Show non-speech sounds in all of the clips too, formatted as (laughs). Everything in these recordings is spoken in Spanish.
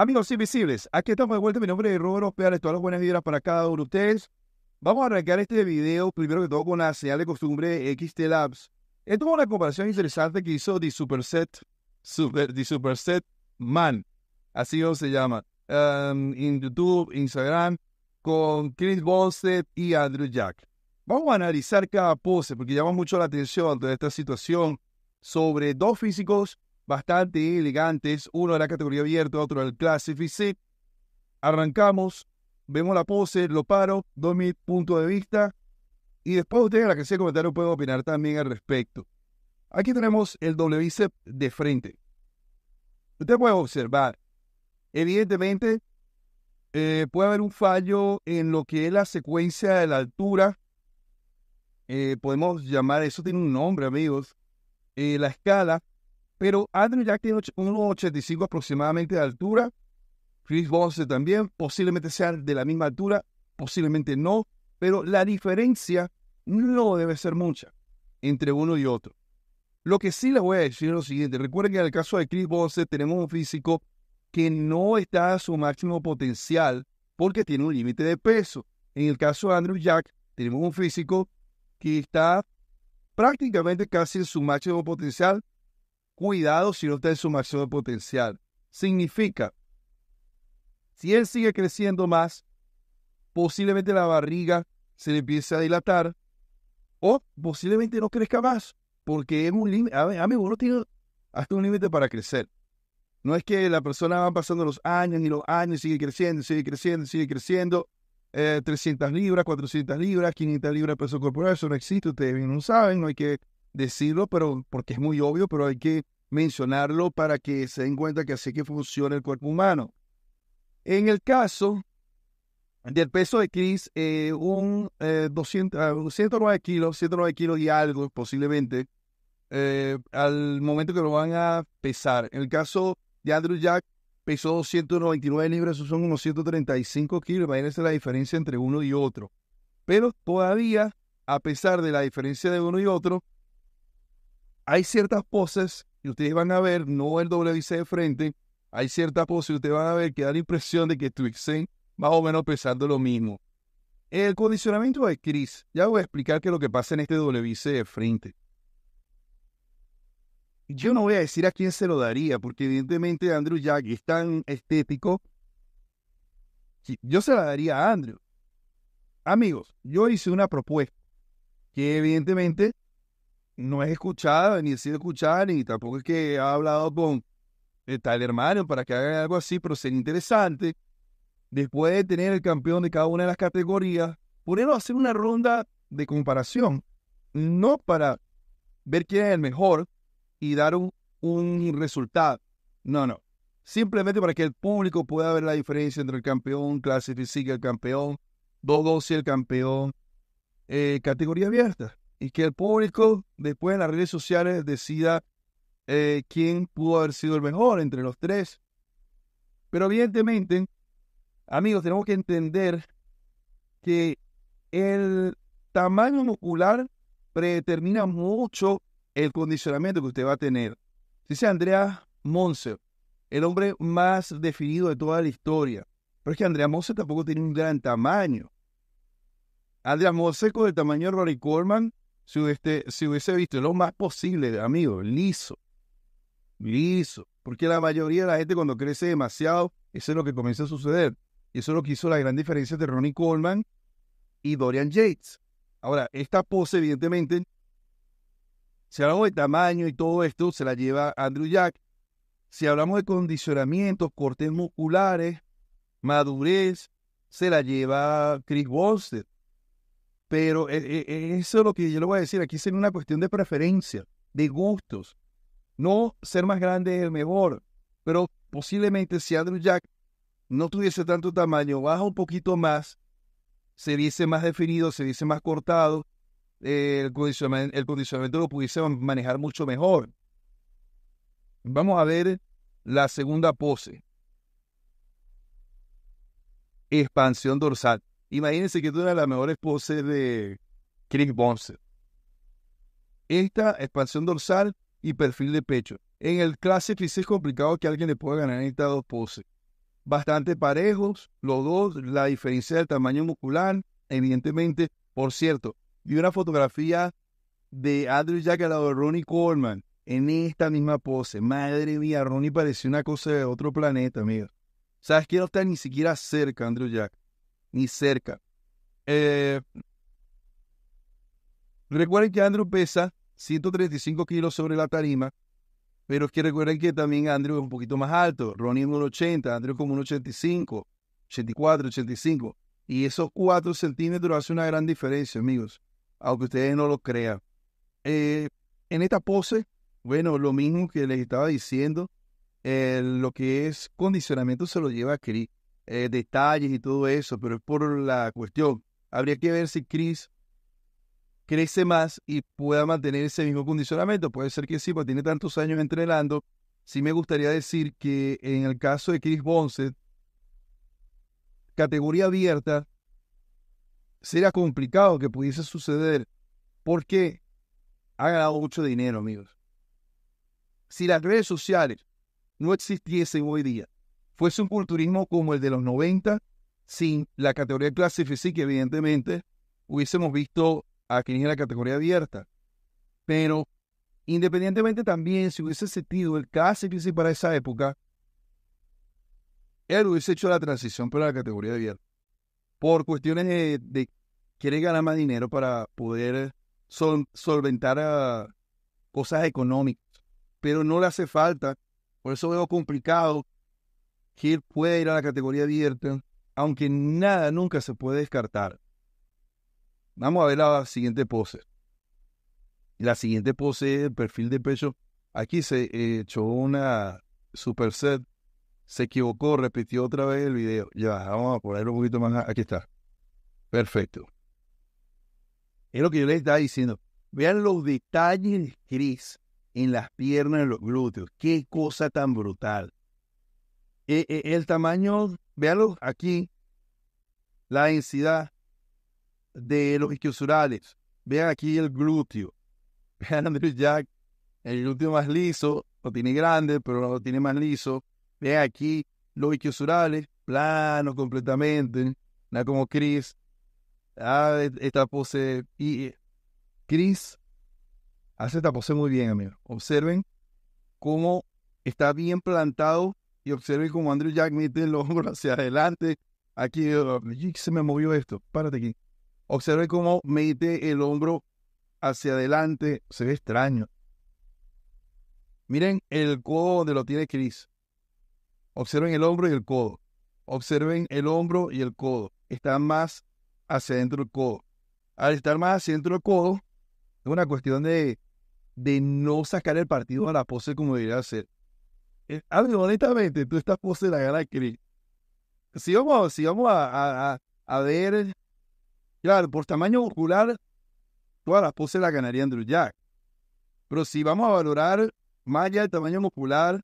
Amigos invisibles, aquí estamos de vuelta. Mi nombre es Rubén Ospeales. Todas las buenas vibras para cada uno de ustedes. Vamos a arrancar este video primero que todo con la señal de costumbre XT Labs. Esto es una comparación interesante que hizo The Superset, Super, Superset Man, así se llama, em, en YouTube, Instagram, con Chris Bosset y Andrew Jack. Vamos a analizar cada pose porque llama mucho la atención de esta situación sobre dos físicos bastante elegantes, uno de la categoría abierta, otro del clase Arrancamos, vemos la pose, lo paro, Dos punto de vista y después ustedes en la que sea comentario pueden opinar también al respecto. Aquí tenemos el doble bíceps de frente. Usted puede observar, evidentemente eh, puede haber un fallo en lo que es la secuencia de la altura. Eh, podemos llamar, eso tiene un nombre amigos, eh, la escala pero Andrew Jack tiene 1,85 aproximadamente de altura. Chris Bosse también, posiblemente sea de la misma altura, posiblemente no, pero la diferencia no debe ser mucha entre uno y otro. Lo que sí les voy a decir es lo siguiente. Recuerden que en el caso de Chris Bosse tenemos un físico que no está a su máximo potencial porque tiene un límite de peso. En el caso de Andrew Jack tenemos un físico que está prácticamente casi en su máximo potencial cuidado si no está en su máximo potencial. Significa, si él sigue creciendo más, posiblemente la barriga se le empiece a dilatar o posiblemente no crezca más, porque es un límite, a mí no tiene hasta un límite para crecer. No es que la persona va pasando los años y los años sigue creciendo, sigue creciendo, sigue creciendo. 300 eh, libras, 400 libras, 500 libras de peso corporal, eso no existe, ustedes bien no saben, no hay que decirlo, pero porque es muy obvio, pero hay que mencionarlo para que se den cuenta que así que funciona el cuerpo humano. En el caso del peso de Chris, eh, un eh, 109 ah, kilos, 109 kilos y algo posiblemente, eh, al momento que lo van a pesar. En el caso de Andrew Jack, pesó 299 libras, eso son unos 135 kilos, imagínense la diferencia entre uno y otro. Pero todavía, a pesar de la diferencia de uno y otro, hay ciertas poses que ustedes van a ver, no el doble WC de frente, hay ciertas poses que ustedes van a ver que da la impresión de que Twixen más o menos pensando lo mismo. El condicionamiento de Chris, ya voy a explicar qué es lo que pasa en este doble WC de frente. Yo no voy a decir a quién se lo daría, porque evidentemente Andrew Jack es tan estético. Yo se la daría a Andrew. Amigos, yo hice una propuesta que evidentemente no es escuchada, ni ha sido escuchada, ni tampoco es que ha hablado con el eh, tal hermano para que haga algo así, pero sería interesante, después de tener el campeón de cada una de las categorías, ponerlo a hacer una ronda de comparación, no para ver quién es el mejor y dar un, resultado, no, no, simplemente para que el público pueda ver la diferencia entre el campeón, clase el campeón, 2 y el campeón, eh, categoría abierta y que el público después en las redes sociales decida eh, quién pudo haber sido el mejor entre los tres. Pero evidentemente, amigos, tenemos que entender que el tamaño muscular predetermina mucho el condicionamiento que usted va a tener. Dice Andrea Monser, el hombre más definido de toda la historia. Pero es que Andrea Monser tampoco tiene un gran tamaño. Andrea Monser con el tamaño de Rory Coleman si hubiese, si hubiese visto lo más posible, amigo, liso, liso. Porque la mayoría de la gente cuando crece demasiado, eso es lo que comienza a suceder. Y eso es lo que hizo la gran diferencia entre Ronnie Coleman y Dorian Yates. Ahora, esta pose, evidentemente, si hablamos de tamaño y todo esto, se la lleva Andrew Jack. Si hablamos de condicionamientos, cortes musculares, madurez, se la lleva Chris Wolster. Pero eh, eh, eh, eso es lo que yo le voy a decir. Aquí sería una cuestión de preferencia, de gustos. No ser más grande es el mejor. Pero posiblemente si Andrew Jack no tuviese tanto tamaño, baja un poquito más, se viese más definido, se viese más cortado, el, el condicionamiento lo pudiese manejar mucho mejor. Vamos a ver la segunda pose. Expansión dorsal. Imagínense que tú de la mejor esposa de Chris Bonser. Esta expansión dorsal y perfil de pecho. En el clásico, es complicado que alguien le pueda ganar en estas dos poses. Bastante parejos, los dos, la diferencia del tamaño muscular, evidentemente. Por cierto, vi una fotografía de Andrew Jack al lado de Ronnie Coleman en esta misma pose. Madre mía, Ronnie pareció una cosa de otro planeta, amigo. Sabes que no está ni siquiera cerca, Andrew Jack ni cerca. Eh, recuerden que Andrew pesa 135 kilos sobre la tarima, pero es que recuerden que también Andrew es un poquito más alto. Ronnie es 1,80, Andrew es como 1,85, 84, 85. Y esos 4 centímetros hacen una gran diferencia, amigos, aunque ustedes no lo crean. Eh, en esta pose, bueno, lo mismo que les estaba diciendo, eh, lo que es condicionamiento se lo lleva a Cris. Eh, detalles y todo eso, pero es por la cuestión. Habría que ver si Chris crece más y pueda mantener ese mismo condicionamiento. Puede ser que sí, porque tiene tantos años entrenando. Sí me gustaría decir que en el caso de Chris Bonset, categoría abierta, será complicado que pudiese suceder porque ha ganado mucho dinero, amigos. Si las redes sociales no existiesen hoy día, fuese un culturismo como el de los 90, sin la categoría clase que evidentemente, hubiésemos visto a quien en la categoría abierta. Pero independientemente también, si hubiese sentido el clase para esa época, él hubiese hecho la transición para la categoría abierta. Por cuestiones de, de quiere ganar más dinero para poder solventar ah, cosas económicas. Pero no le hace falta. Por eso veo complicado puede ir a la categoría abierta, aunque nada nunca se puede descartar. Vamos a ver la siguiente pose. La siguiente pose es el perfil de pecho. Aquí se eh, echó una superset. Se equivocó, repitió otra vez el video. Ya, vamos a ponerlo un poquito más. Aquí está. Perfecto. Es lo que yo les estaba diciendo. Vean los detalles gris en las piernas, en los glúteos. Qué cosa tan brutal. E, e, el tamaño, véanlo aquí, la densidad de los isquiosurales. Vean aquí el glúteo. (laughs) Vean Andrew Jack, el glúteo más liso, lo tiene grande, pero lo tiene más liso. Vean aquí los isquiosurales, planos completamente, nada como Chris. Ah, e, esta pose. Y Chris hace esta pose muy bien, amigo. Observen cómo está bien plantado y observé cómo Andrew Jack mete el hombro (laughs) hacia adelante. Aquí oh, se me movió esto, párate aquí. Observé cómo mete el hombro hacia adelante, se ve extraño. Miren el codo donde lo tiene Chris. Observen el hombro y el codo. Observen el hombro y el codo. Está más hacia adentro el codo. Al estar más hacia adentro el codo, es una cuestión de, de no sacar el partido a la pose como debería ser eh, honestamente, tú estás poses la gana Chris. Si vamos, si vamos a, ver, claro, por tamaño muscular, todas las poses las ganaría Andrew Jack. Pero si vamos a valorar más allá del tamaño muscular,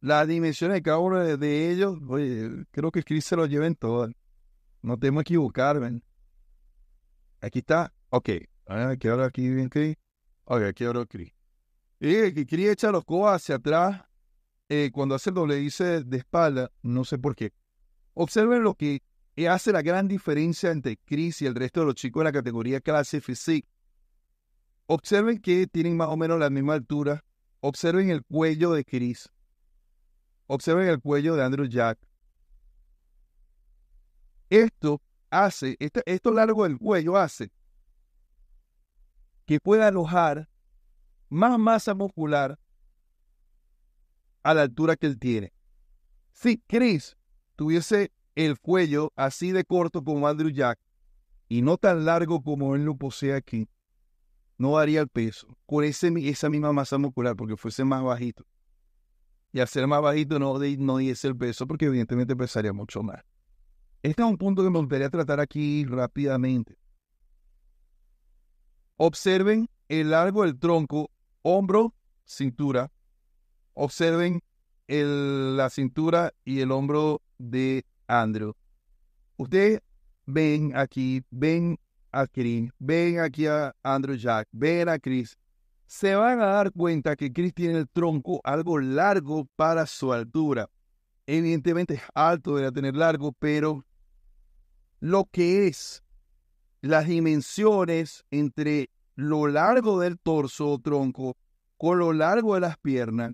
las dimensiones de cada uno de ellos, oye, creo que Chris se lo lleva en todas. No tengo que equivocarme. Aquí está. Ok. Aquí ahora aquí bien Chris. Ok, aquí ahora Chris. Y eh, que Chris echa los codos hacia atrás eh, cuando hace el dice de espalda, no sé por qué. Observen lo que hace la gran diferencia entre Chris y el resto de los chicos de la categoría clase physique. Observen que tienen más o menos la misma altura. Observen el cuello de Chris. Observen el cuello de Andrew Jack. Esto hace, este, esto largo del cuello hace que pueda alojar más masa muscular a la altura que él tiene. Si Chris tuviese el cuello así de corto como Andrew Jack y no tan largo como él lo posee aquí, no daría el peso con esa misma masa muscular porque fuese más bajito. Y al ser más bajito no, no diese el peso porque evidentemente pesaría mucho más. Este es un punto que me gustaría tratar aquí rápidamente. Observen el largo del tronco, hombro, cintura, Observen la cintura y el hombro de Andrew. Ustedes ven aquí, ven a Chris, ven aquí a Andrew Jack, ven a Chris. Se van a dar cuenta que Chris tiene el tronco algo largo para su altura. Evidentemente es alto, debería tener largo, pero lo que es las dimensiones entre lo largo del torso o tronco con lo largo de las piernas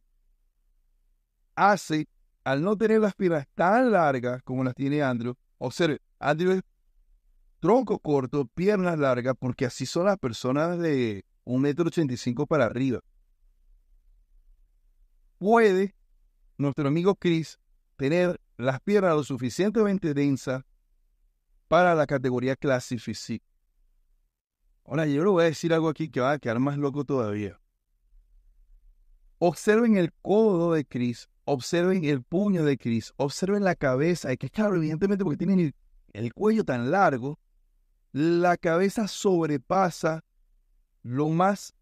hace, al no tener las piernas tan largas como las tiene Andrew, observe, Andrew es tronco corto, piernas largas, porque así son las personas de 1,85m para arriba. Puede nuestro amigo Chris tener las piernas lo suficientemente densas para la categoría Classic Physique. Ahora, yo le voy a decir algo aquí que va a quedar más loco todavía. Observen el codo de Chris, observen el puño de Chris, observen la cabeza, que claro, evidentemente porque tienen el cuello tan largo, la cabeza sobrepasa lo más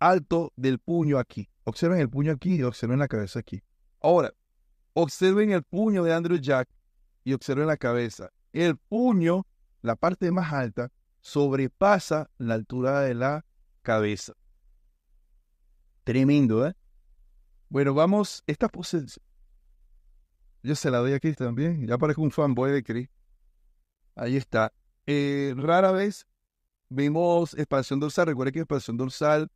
alto del puño aquí. Observen el puño aquí y observen la cabeza aquí. Ahora, observen el puño de Andrew Jack y observen la cabeza. El puño, la parte más alta, sobrepasa la altura de la cabeza. Tremendo, ¿eh? Bueno, vamos, esta pose, yo se la doy aquí también, ya parezco un fanboy de Chris. Ahí está. Eh, rara vez vimos expansión dorsal, Recuerde que expansión dorsal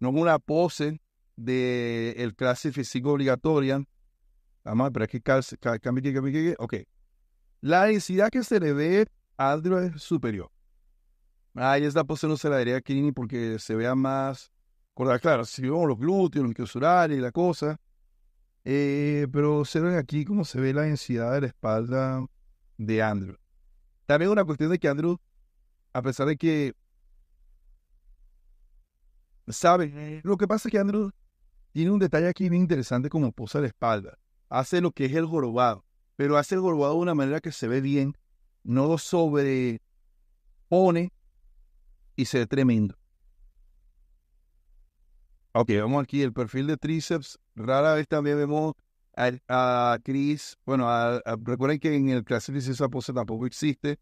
no es una pose de el clase físico obligatoria. Vamos pero es que cambie, Ok. La densidad que se le ve a es superior. Ahí esta pose no se la daría a ni porque se vea más claro, si vemos los glúteos, los microsurales y la cosa. Eh, pero se ve aquí cómo se ve la densidad de la espalda de Andrew. También una cuestión de que Andrew, a pesar de que sabe, lo que pasa es que Andrew tiene un detalle aquí bien interesante como posa la espalda. Hace lo que es el jorobado, pero hace el jorobado de una manera que se ve bien, no lo sobrepone y se ve tremendo. Ok, vamos aquí, el perfil de tríceps. Rara vez también vemos a, Chris, bueno, recuerden que en el Classic esa pose tampoco existe.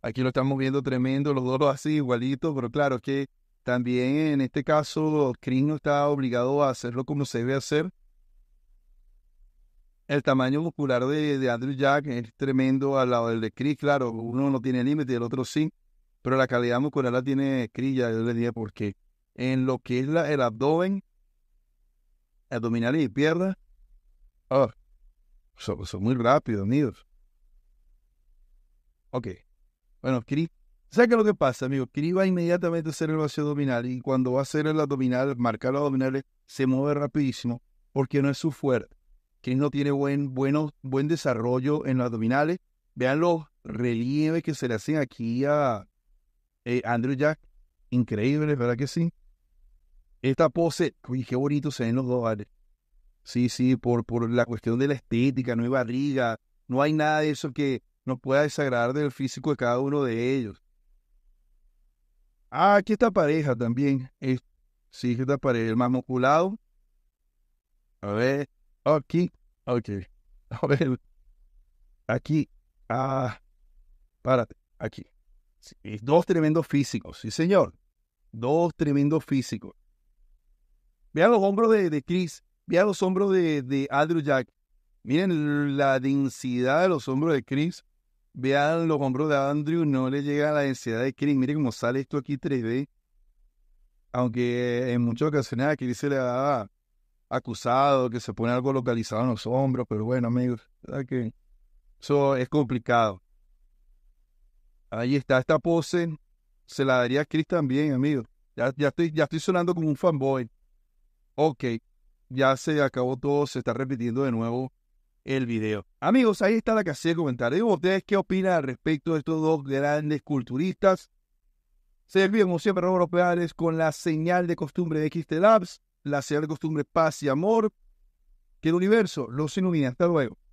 Aquí lo estamos viendo tremendo, los dos así igualitos, pero claro, que también en este caso Chris no está obligado a hacerlo como se debe hacer. El tamaño muscular de, Andrew Jack es tremendo al lado del de Chris, claro, uno no tiene límite, y el otro sí, pero la calidad muscular la tiene Chris, ya yo le dije por qué en lo que es la, el abdomen, abdominal y piernas, oh, son, muy rápidos, amigos. Ok. Bueno, Chris, ¿sabes qué lo que pasa, amigo? Chris va inmediatamente a hacer el vacío abdominal y cuando va a hacer el abdominal, marcar los abdominales, se mueve rapidísimo porque no es su fuerte. Chris no tiene buen, buen desarrollo en los abdominales. Vean los relieves que se le hacen aquí a eh, Andrew Jack. Increíble, ¿verdad que sí? Esta pose, uy, qué bonito se ven los dos, Sí, sí, por, por la cuestión de la estética, no hay barriga, no hay nada de eso que nos pueda desagradar del físico de cada uno de ellos. Ah, aquí esta pareja también. Es, sí, esta pareja, el más musculado. A ver, aquí, ok. (laughs) A ver, aquí, ah, párate, aquí. dos tremendos físicos, sí señor. Dos tremendos físicos. Vean los hombros de, Chris, vean los hombros de, Andrew Jack. Miren la densidad de los hombros de Chris. Vean los hombros de Andrew, no le llega la densidad de Chris. Miren cómo sale esto aquí 3D. Aunque en muchas ocasiones a Chris se le ha acusado que se pone algo localizado en los hombros, pero bueno, amigos, que eso es complicado. Ahí está esta pose. Se la daría a Chris también, amigos. ya, estoy, ya estoy sonando como un fanboy ok, ya se acabó todo, se está repitiendo de nuevo el video. Amigos, ahí está la casilla de comentarios. ¿Ustedes qué opinan al respecto de estos dos grandes culturistas? Se despiden como siempre los con la señal de costumbre de XT Labs, la señal de costumbre paz y amor, que el universo los ilumina. Hasta luego.